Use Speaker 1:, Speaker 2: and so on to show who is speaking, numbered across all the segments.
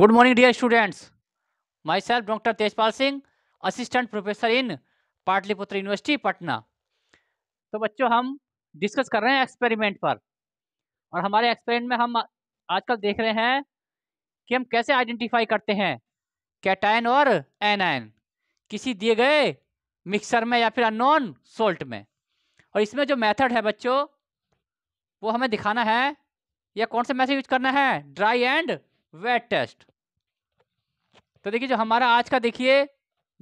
Speaker 1: good morning dear students myself doctor Tejpal Singh assistant professor in Pataliputra university Patna तो बच्चों हम discuss कर रहे हैं एक्सपेरिमेंट पर और हमारे एक्सपेरिमेंट में हम आजकल देख रहे हैं कि हम कैसे आइडेंटिफाई करते हैं कैटाइन और एन एनाइन किसी दिए गए मिक्सर में या फिर अनोन सोल्ट में और इसमें जो मेथड है बच्चों वो हमें दिखाना है या कौन सा मैथड यूज करना है ड्राई एंड वेट टेस्ट तो देखिए जो हमारा आज का देखिए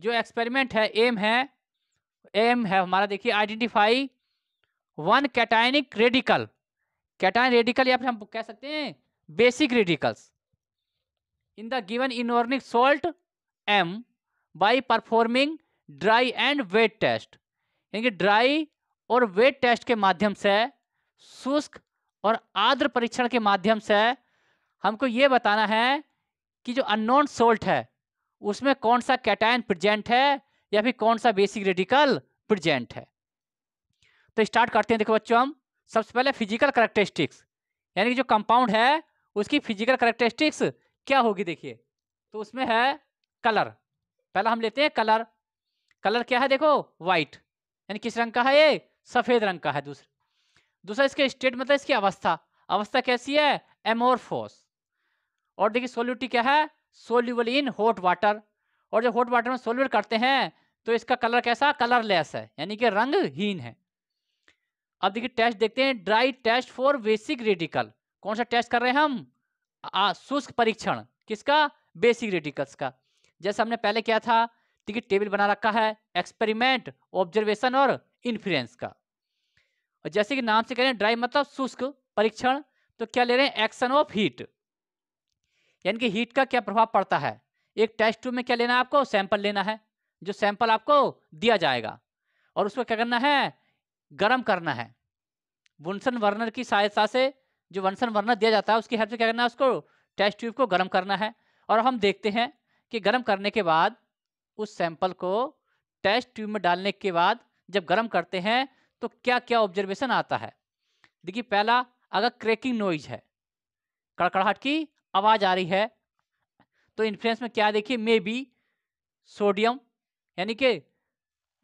Speaker 1: जो एक्सपेरिमेंट है एम है एम है हमारा देखिए identify one cationic radical cation radical या फिर हम कह सकते हैं basic radicals in the given inorganic salt um by performing dry and wet test यानी कि ड्राई और वेट टेस्ट के माध्यम से शुष्क और आर्द्र परीक्षण के माध्यम से हमको ये बताना है कि जो अननोन सोल्ट है उसमें कौन सा कैटाइन प्रेजेंट है या फिर कौन सा बेसिक रेडिकल प्रेजेंट है तो स्टार्ट करते हैं देखो बच्चों हम सबसे पहले फिजिकल करेक्टरिस्टिक्स यानी कि जो कंपाउंड है उसकी फिजिकल करेक्टरिस्टिक्स क्या होगी देखिए तो उसमें है कलर पहला हम लेते हैं कलर कलर क्या है देखो वाइट यानी किस रंग का है ये सफ़ेद रंग का है दूसरा दूसरा इसके स्टेट मतलब इसकी अवस्था अवस्था कैसी है एमोरफोस और देखिए सोल्यूटी क्या है सोल्यूबल इन हॉट वाटर और जब हॉट वाटर में सोल्यूबल करते हैं तो इसका कलर कैसा कलरलेस है यानी कि रंगहीन है अब देखिए टेस्ट देखते हैं dry test for basic radical कौन सा टेस्ट कर रहे हैं हम शुष्क परीक्षण किसका बेसिक रेडिकल्स का जैसे हमने पहले क्या था देखिए टेबल बना रखा है एक्सपेरिमेंट ऑब्जर्वेशन और इन्फ्लुएंस का और जैसे कि नाम से कह रहे हैं ड्राई मतलब शुष्क परीक्षण तो क्या ले रहे हैं एक्शन ऑफ हीट यानी कि हीट का क्या प्रभाव पड़ता है एक टेस्ट ट्यूब में क्या लेना है आपको सैंपल लेना है जो सैंपल आपको दिया जाएगा और उसको क्या करना है गर्म करना है वनसन वर्नर की सहायता से जो वनसन वर्नर दिया जाता है उसकी हेल्प से क्या करना है उसको टेस्ट ट्यूब को गर्म करना है और हम देखते हैं कि गर्म करने के बाद उस सैंपल को टेस्ट ट्यूब में डालने के बाद जब गर्म करते हैं तो क्या क्या ऑब्जर्वेशन आता है देखिए पहला अगर क्रैकिंग नॉइज है कड़कड़ाहट की आवाज़ आ रही है तो इन्फ्लुएंस में क्या देखिए मे बी सोडियम यानी कि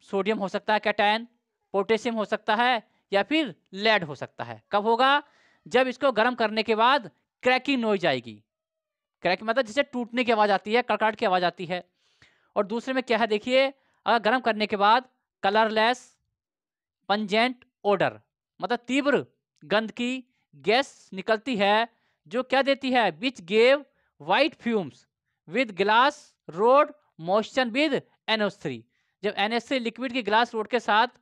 Speaker 1: सोडियम हो सकता है कैटैन पोटेशियम हो सकता है या फिर लेड हो सकता है कब होगा जब इसको गर्म करने के बाद क्रैकिंग नोइज आएगी क्रैक मतलब जिसे टूटने की आवाज़ आती है कड़काट की आवाज़ आती है और दूसरे में क्या है देखिए अगर गर्म करने के बाद कलरलेस पंजेंट ओडर मतलब तीव्र गंध की गैस निकलती है जो क्या देती है which gave white fumes with glass rod motion with एनओ3 जब एनएस3 लिक्विड की ग्लास रोड के साथ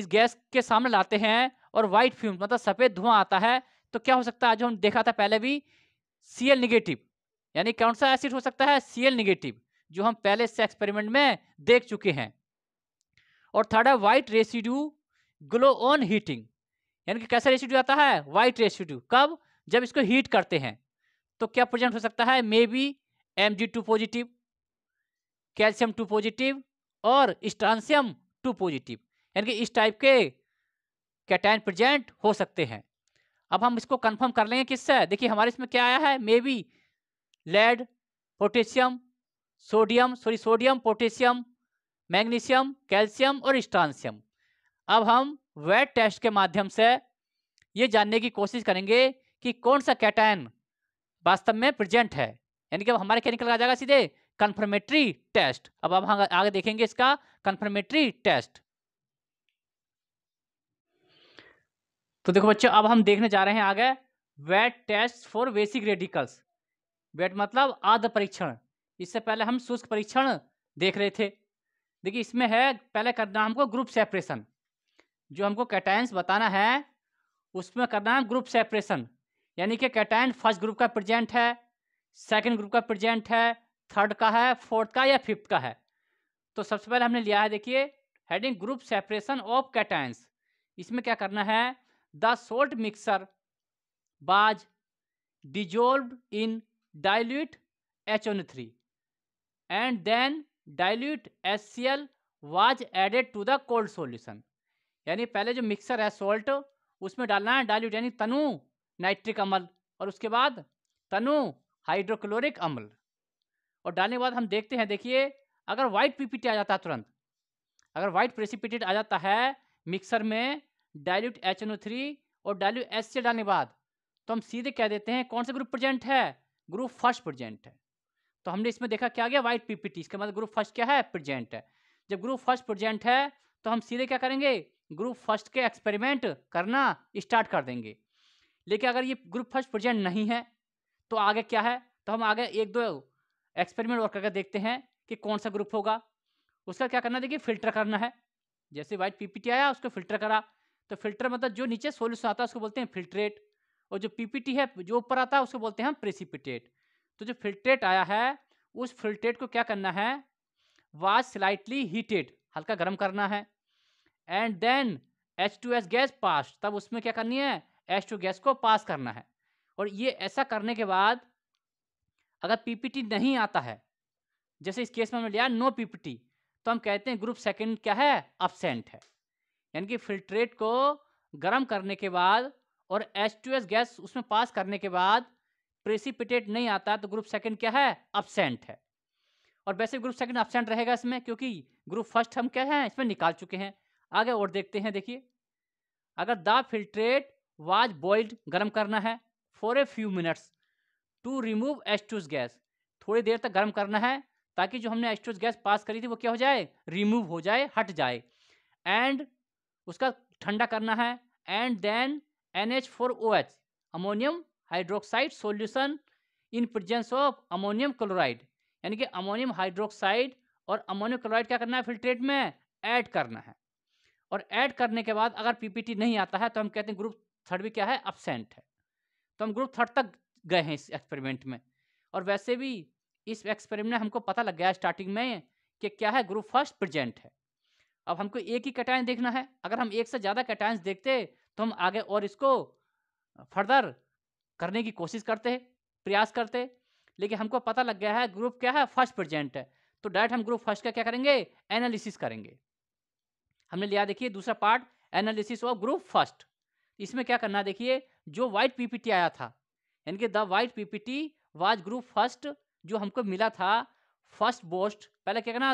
Speaker 1: इस गैस के सामने लाते हैं और वाइट फ्यूम मतलब सफ़ेद धुआं आता है तो क्या हो सकता है जो हम देखा था पहले भी सी एल निगेटिव यानी कौन सा एसिड हो सकता है सी एल निगेटिव जो हम पहले से एक्सपेरिमेंट में देख चुके हैं और थर्ड है white residue glow on heating यानी कि कैसा रेसिड्यू आता है वाइट रेसिड्यू कब जब इसको हीट करते हैं तो क्या प्रेजेंट हो सकता है maybe M G two positive calcium two positive और स्ट्रांशियम टू पॉजिटिव यानी कि इस टाइप के कैटाइन प्रेजेंट हो सकते हैं अब हम इसको कंफर्म कर लेंगे किससे देखिए हमारे इसमें क्या आया है maybe lead potassium sodium sorry sodium potassium magnesium calcium और स्ट्रांशियम अब हम वेट टेस्ट के माध्यम से ये जानने की कोशिश करेंगे कि कौन सा कैटायन वास्तव में प्रेजेंट है यानी कि अब हमारे क्या निकल आ जाएगा सीधे कन्फर्मेटरी टेस्ट अब अब हम आगे देखेंगे इसका कन्फर्मेटरी टेस्ट तो देखो बच्चों अब हम देखने जा रहे हैं आगे wet test for basic radicals wet मतलब आद परीक्षण इससे पहले हम शुष्क परीक्षण देख रहे थे देखिए इसमें है पहले करना हमको ग्रुप सेपरेशन जो हमको कैटायंस बताना है उसमें करना है ग्रुप सेपरेशन यानी कि कैटाइन फर्स्ट ग्रुप का प्रेजेंट है सेकंड ग्रुप का प्रेजेंट है थर्ड का है फोर्थ का या फिफ्थ का है तो सबसे पहले हमने लिया है देखिए heading group separation of cations इसमें क्या करना है the salt mixture was dissolved in dilute H on three and then dilute H C L was added to the cold solution यानी पहले जो मिक्सर है सोल्ट उसमें डालना है डाइल्यूट यानी तनु नाइट्रिक अम्ल और उसके बाद तनु हाइड्रोक्लोरिक अम्ल और डालने के बाद हम देखते हैं देखिए अगर वाइट पीपीटी आ जाता है तुरंत अगर वाइट प्रेसिपिटेट आ जाता है मिक्सर में डायल्यूट एच और डायल्यूट एच से डालने के बाद तो हम सीधे कह देते हैं कौन सा ग्रुप प्रेजेंट है ग्रुप फर्स्ट प्रेजेंट है तो हमने इसमें देखा क्या गया वाइट पीपीटी इसके मतलब ग्रुप फर्स्ट क्या है प्रेजेंट है जब ग्रुप फर्स्ट प्रेजेंट है तो हम सीधे क्या करेंगे ग्रुप फर्स्ट के एक्सपेरिमेंट करना स्टार्ट कर देंगे लेकिन अगर ये ग्रुप फर्स्ट प्रेजेंट नहीं है तो आगे क्या है तो हम आगे एक दो एक्सपेरिमेंट और करके देखते हैं कि कौन सा ग्रुप होगा उसका क्या करना देखिए फिल्टर करना है जैसे वाइट पीपीटी आया उसको फिल्टर करा तो फिल्टर मतलब जो नीचे सोल्यूशन आता है उसको बोलते हैं फिल्ट्रेट और जो पीपीटी है जो ऊपर आता है उसको बोलते हैं हम प्रेसिपिटेट तो जो फिल्ट्रेट आया है उस फिल्ट्रेट को क्या करना है वाज स्लाइटली हीटेड हल्का गर्म करना है and then H two gas pass तब उसमें क्या करनी है एच टू गैस को पास करना है और ये ऐसा करने के बाद अगर पीपीटी नहीं आता है जैसे इस केस में हमने लिया नो पीपीटी तो हम कहते हैं ग्रुप सेकंड क्या है अपसेंट है यानी कि फिल्ट्रेट को गर्म करने के बाद और एच गैस उसमें पास करने के बाद प्रेसिपिटेट नहीं आता तो ग्रुप सेकंड क्या है अपसेंट है और वैसे ग्रुप सेकंड अपसेंट रहेगा इसमें क्योंकि ग्रुप फर्स्ट हम क्या है इसमें निकाल चुके हैं आगे और देखते हैं देखिए अगर द फिल्ट्रेट वाज बॉइल्ड गर्म करना है for a few minutes to remove एस्टूज गैस थोड़ी देर तक गर्म करना है ताकि जो हमने एस्टूज गैस पास करी थी वो क्या हो जाए रिमूव हो जाए हट जाए एंड उसका ठंडा करना है and then N H four O H ammonium hydroxide solution in presence of ammonium chloride यानी कि अमोनियम हाइड्रोक्साइड और अमोनियम क्लोराइड क्या करना है फिल्ट्रेट में ऐड करना है और ऐड करने के बाद अगर पीपीटी नहीं आता है तो हम कहते हैं ग्रुप थर्ड भी क्या है अपसेंट है तो हम ग्रुप थर्ड तक गए हैं इस एक्सपेरिमेंट में और वैसे भी इस एक्सपेरिमेंट में हमको पता लग गया स्टार्टिंग में कि क्या है ग्रुप फर्स्ट प्रजेंट है अब हमको एक ही कैटाइन देखना है अगर हम एक से ज़्यादा कैटाइंस देखते तो हम आगे और इसको फर्दर करने की कोशिश करते प्रयास करते लेकिन हमको पता लग गया है ग्रुप क्या है फर्स्ट प्रजेंट है तो डायरेक्ट हम ग्रुप फर्स्ट का क्या करेंगे एनालिसिस करेंगे हमने लिया देखिए दूसरा part analysis of group first इसमें क्या करना देखिए जो वाइट पीपीटी आया था यानी कि the white PPT was group first जो हमको मिला था फर्स्ट बोस्ट पहले क्या करना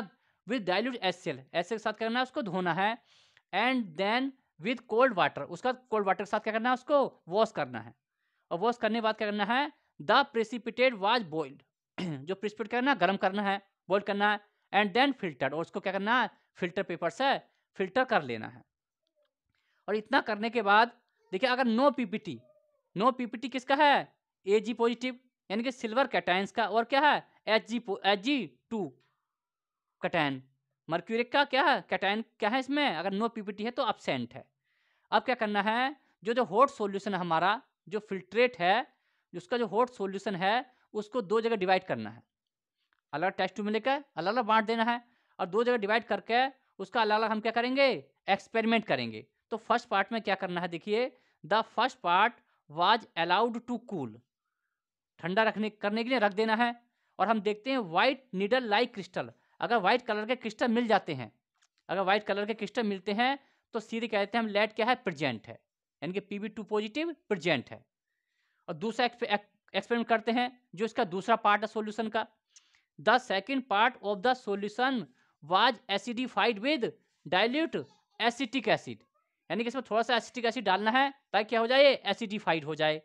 Speaker 1: with dilute S L S के साथ क्या करना है उसको धोना है and then with cold water उसका कोल्ड वाटर के साथ क्या करना है उसको वॉश करना है और वॉश करने के बाद क्या करना है द प्रेसिपिटेड वाज बॉइल्ड जो प्रेसिपिटेट करना है गर्म करना है बॉइल करना है एंड देन फिल्टर और उसको क्या करना है फिल्टर पेपर से फिल्टर कर लेना है और इतना करने के बाद देखिए अगर नो पीपीटी नो पीपीटी किसका है ए जी पॉजिटिव यानी कि सिल्वर कैटाइंस का और क्या है H G H G two cation mercuric का क्या है कैटाइन क्या है इसमें अगर नो पीपीटी है तो अपसेंट है अब क्या करना है जो जो हॉट सोल्यूशन हमारा जो फिल्ट्रेट है उसका जो हॉट सोल्यूशन है उसको दो जगह डिवाइड करना है अलग टेस्ट में लेकर अलग अलग बांट देना है और दो जगह डिवाइड करके उसका अलग अलग हम क्या करेंगे एक्सपेरिमेंट करेंगे तो फर्स्ट पार्ट में क्या करना है देखिए the first part was allowed to cool ठंडा रखने करने के लिए रख देना है और हम देखते हैं वाइट नीडल लाइक क्रिस्टल अगर वाइट कलर के क्रिस्टल मिल जाते हैं अगर वाइट कलर के क्रिस्टल मिलते हैं तो सीधे कहते हैं हम लेट क्या है प्रेजेंट है यानी कि पी टू पॉजिटिव प्रेजेंट है और दूसरा एक्सपेरिमेंट करते हैं जो इसका दूसरा पार्ट है सोल्यूशन का the second part of the solution was acidified with dilute acetic acid यानी कि इसमें थोड़ा सा एसिटिक एसिड डालना है ताकि क्या हो जाए एसिडिफाइड हो जाए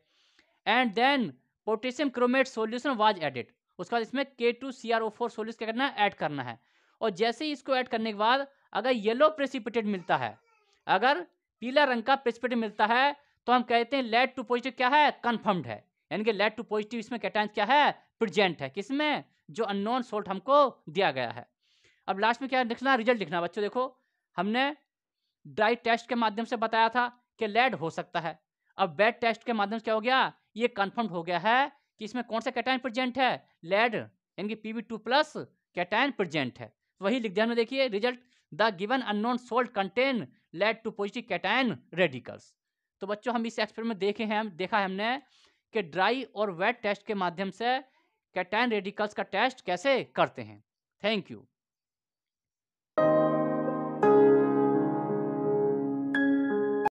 Speaker 1: and then potassium chromate solution was added उसके बाद इसमें K two C R O four solution क्या करना है ऐड करना है और जैसे ही इसको ऐड करने के बाद अगर येलो प्रेसिपिटेट मिलता है अगर पीला रंग का प्रेसिपिटेट मिलता है तो हम कहते हैं लेड टू पॉजिटिव क्या है कन्फर्म्ड है यानी कि लेड टू पॉजिटिव इसमें कैटाइन क्या है प्रेजेंट है किसमें जो अननोन सोल्ट हमको दिया गया है अब लास्ट में क्या लिखना रिजल्ट लिखना बच्चों देखो हमने ड्राई टेस्ट के माध्यम से बताया था कि लेड हो सकता है अब वेट टेस्ट के माध्यम से क्या हो गया ये कन्फर्म हो गया है कि इसमें कौन सा कैटाइन प्रजेंट है लेड यानी कि P two plus cation present है वही लिख ध्यान में देखिए result the given unknown salt contain lead two positive cation radicals तो बच्चों हम इस एक्सपेरिमेंट देखे हैं देखा है हमने कि ड्राई और वेट टेस्ट के माध्यम से कैटाइन रेडिकल्स का टेस्ट कैसे करते हैं थैंक यू